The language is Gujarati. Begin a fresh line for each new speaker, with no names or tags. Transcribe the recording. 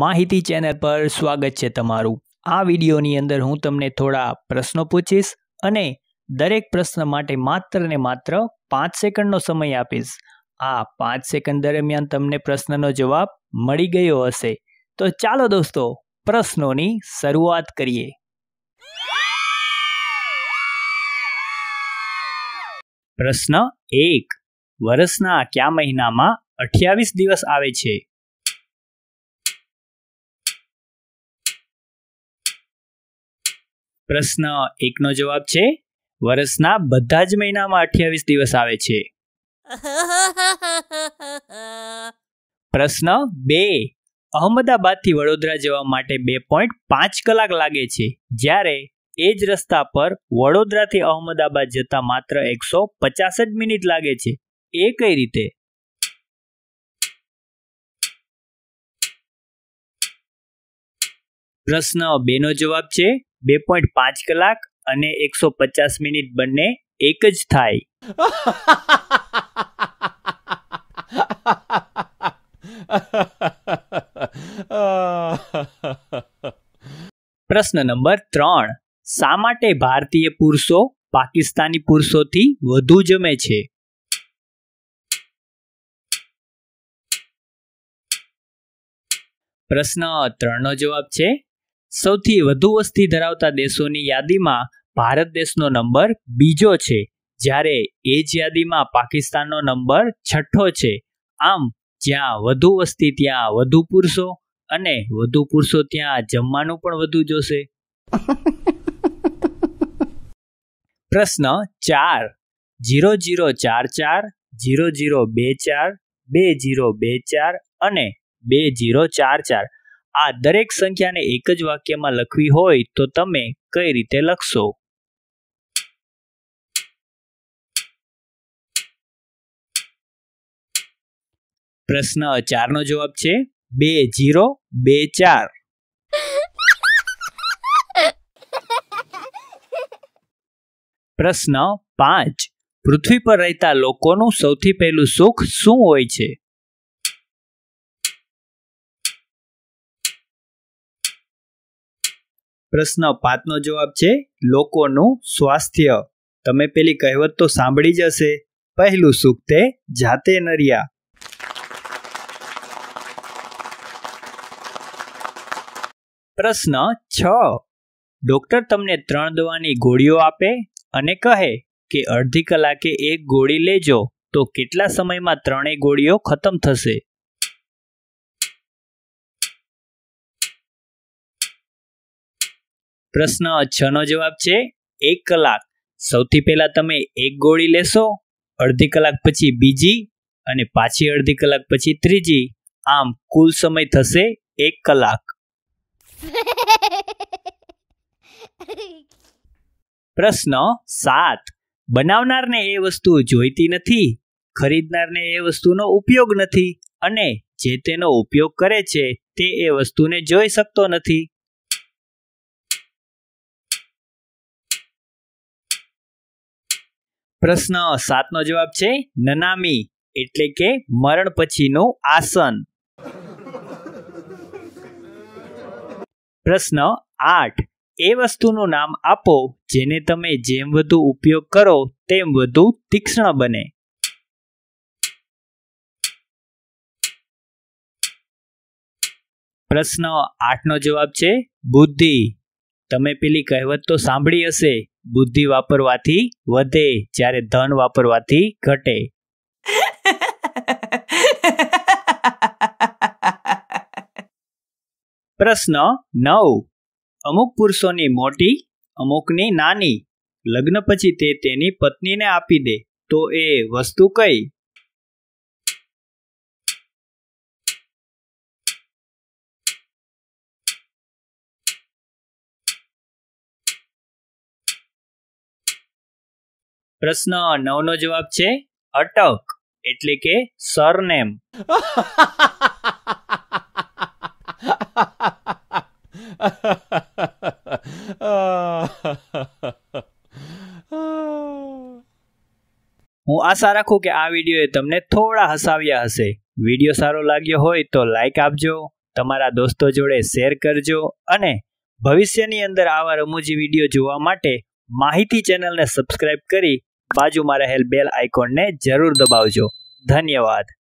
માહિતી ચેનલ પર સ્વાગત છે તમારું આ વિડીયોની અંદર હું તમને થોડા પ્રશ્નો પૂછીશ અને દરેક પ્રશ્ન માટે માત્ર ને માત્ર પાંચ સેકન્ડનો સમય આપીશ આ પાંચ સેકન્ડ દરમિયાન તમને પ્રશ્નનો જવાબ મળી ગયો હશે તો ચાલો દોસ્તો પ્રશ્નોની શરૂઆત કરીએ પ્રશ્ન એક વર્ષના કયા મહિનામાં અઠ્યાવીસ દિવસ આવે છે પ્રશ્ન એકનો જવાબ છે વર્ષના બધા જ મહિનામાં અઠ્યાવીસ દિવસ આવે છે પ્રશ્ન બે અહમદાબાદથી વડોદરા જવા માટે બે પોઈન્ટ પાંચ કલાક લાગે છે જ્યારે એ જ રસ્તા પર વડોદરાથી અહમદાબાદ જતા માત્ર એકસો પચાસ જ મિનિટ લાગે છે એ કઈ રીતે પ્રશ્ન બેનો જવાબ છે બે પોઈન્ટ પાંચ કલાક અને એકસો પચાસ મિનિટ બંને એક જ થાય પ્રશ્ન નંબર ત્રણ શા માટે ભારતીય પુરુષો પાકિસ્તાની પુરુષોથી વધુ જમે છે પ્રશ્ન ત્રણનો જવાબ છે સૌથી વધુ વસ્તી ધરાવતા દેશોની યાદીમાં ભારત દેશનો નંબર બીજો છે જ્યારે એ જ યાદીમાં પાકિસ્તાનનો નંબર છઠ્ઠો છે આમ જ્યાં વધુ વસ્તી ત્યાં વધુ પુરુષો અને વધુ પુરુષો ત્યાં જમવાનું પણ વધુ જોશે પ્રશ્ન ચાર ઝીરો જીરો ચાર ચાર ઝીરો જીરો બે ચાર બે જીરો બે ચાર અને બે જીરો ચાર ચાર આ દરેક સંખ્યાને એક જ વાક્યમાં લખવી હોય તો તમે કઈ રીતે લખશો પ્રશ્ન ચારનો જવાબ છે બે જીરો બે ચાર પ્રશ્ન પાંચ પૃથ્વી પર રહેતા લોકોનું સૌથી પહેલું સુખ શું હોય છે પ્રશ્ન પાંચનો જવાબ છે લોકોનું સ્વાસ્થ્ય તમે પેલી કહેવત તો સાંભળી જ હશે પહેલું સુખ તે જાતે નર્યા પ્રશ્ન છ ડોક્ટર તમને ત્રણ દવાની ગોળીઓ આપે અને કહે કે અડધી કલાકે એક ગોળી લેજો તો કેટલા સમયમાં ત્રણેય ગોળીઓ ખતમ થશે પ્રશ્ન છનો જવાબ છે એક કલાક સૌથી પહેલા તમે એક ગોળી લેશો અડધી કલાક પછી બીજી અને પાછી અડધી કલાક પછી ત્રીજી આમ કુલ સમય થશે એક કલાક પ્રશ્ન સાત બનાવનારને એ વસ્તુ જોઈતી નથી ખરીદનારને એ વસ્તુનો ઉપયોગ નથી અને જે તેનો ઉપયોગ કરે છે તે એ વસ્તુને જોઈ શકતો નથી પ્રશ્ન સાતનો જવાબ છે નનામી એટલે કે મરણ પછીનું આસન પ્રશ્ન આઠ એ વસ્તુનું નામ આપો જેને તમે જેમ વધુ ઉપયોગ કરો તેમ વધુ તીક્ષ્ણ બને પ્રશ્ન આઠનો જવાબ છે બુદ્ધિ તમે પેલી કહેવત તો સાંભળી હશે બુદ્ધિ વાપરવાથી વધે જ્યારે ધન વાપરવાથી ઘટે પ્રશ્ન નવ અમુક પુરુષોની મોટી અમુકની નાની લગ્ન પછી તે તેની પત્નીને આપી દે તો એ વસ્તુ કઈ પ્રશ્ન નવનો જવાબ છે અટક એટલે કે સરનેમ હું આશા રાખું કે આ વિડીયોએ તમને થોડા હસાવ્યા હશે વિડીયો સારો લાગ્યો હોય તો લાઈક આપજો તમારા દોસ્તો જોડે શેર કરજો અને ભવિષ્યની અંદર આવા રમૂજી વિડીયો જોવા માટે માહિતી ચેનલને સબસ્ક્રાઇબ કરી બાજુમાં રહેલ બેલ આઇકોનને જરૂર દબાવજો ધન્યવાદ